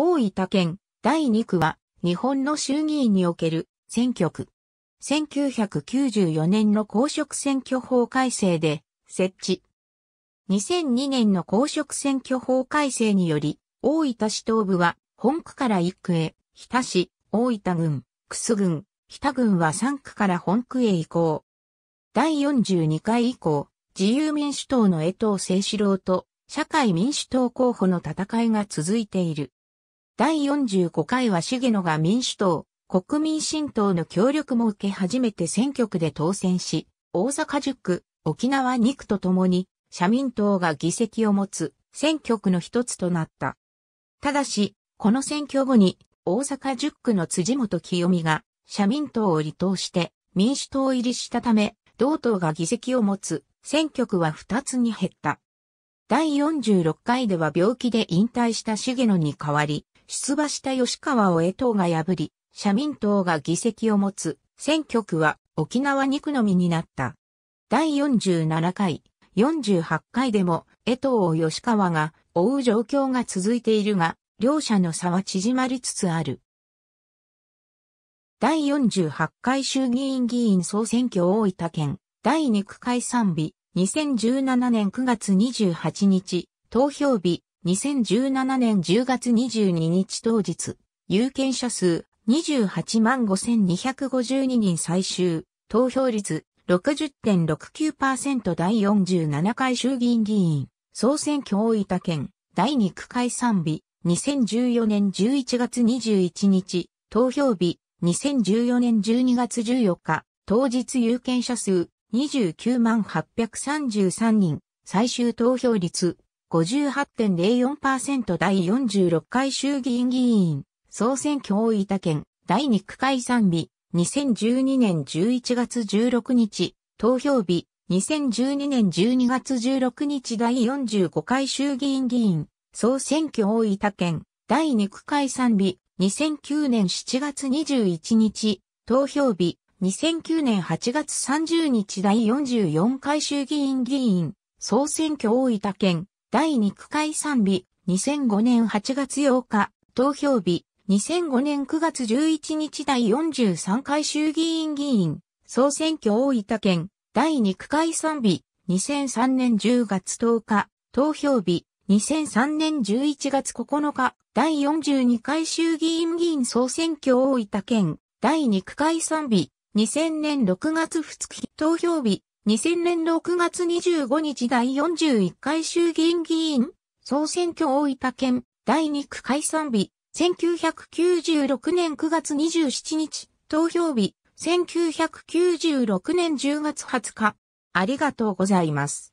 大分県第2区は日本の衆議院における選挙区。1994年の公職選挙法改正で設置。2002年の公職選挙法改正により、大分市東部は本区から1区へ、日田市、大分郡、楠郡、日田郡は3区から本区へ移行。第42回以降、自由民主党の江藤誠志郎と社会民主党候補の戦いが続いている。第45回は重野が民主党、国民新党の協力も受け始めて選挙区で当選し、大阪10区、沖縄2区とともに、社民党が議席を持つ選挙区の一つとなった。ただし、この選挙後に、大阪10区の辻元清美が、社民党を離党して民主党入りしたため、同党が議席を持つ選挙区は2つに減った。第46回では病気で引退した重野に代わり、出馬した吉川を江藤が破り、社民党が議席を持つ選挙区は沖縄2区のみになった。第47回、48回でも江藤を吉川が追う状況が続いているが、両者の差は縮まりつつある。第48回衆議院議員総選挙大分県第2区解散日2017年9月28日投票日2017年10月22日当日、有権者数28万5252人最終、投票率60.69%第47回衆議院議員、総選挙大分県、第2区解散日、2014年11月21日、投票日、2014年12月14日、当日有権者数29万833人、最終投票率58.04%第46回衆議院議員、総選挙大分県、第2区解散日、2012年11月16日、投票日、2012年12月16日第45回衆議院議員、総選挙大分県、第2区解散日、2009年7月21日、投票日、2009年8月30日第44回衆議院議員、総選挙大分県、第2区解散日、2005年8月8日、投票日、2005年9月11日第43回衆議院議員、総選挙大分県、第2区解散日、2003年10月10日、投票日、2003年11月9日、第42回衆議院議員総選挙大分県、第2区解散日、2000年6月2日投票日、2000年6月25日第41回衆議院議員総選挙大分県第2区解散日1996年9月27日投票日1996年10月20日ありがとうございます。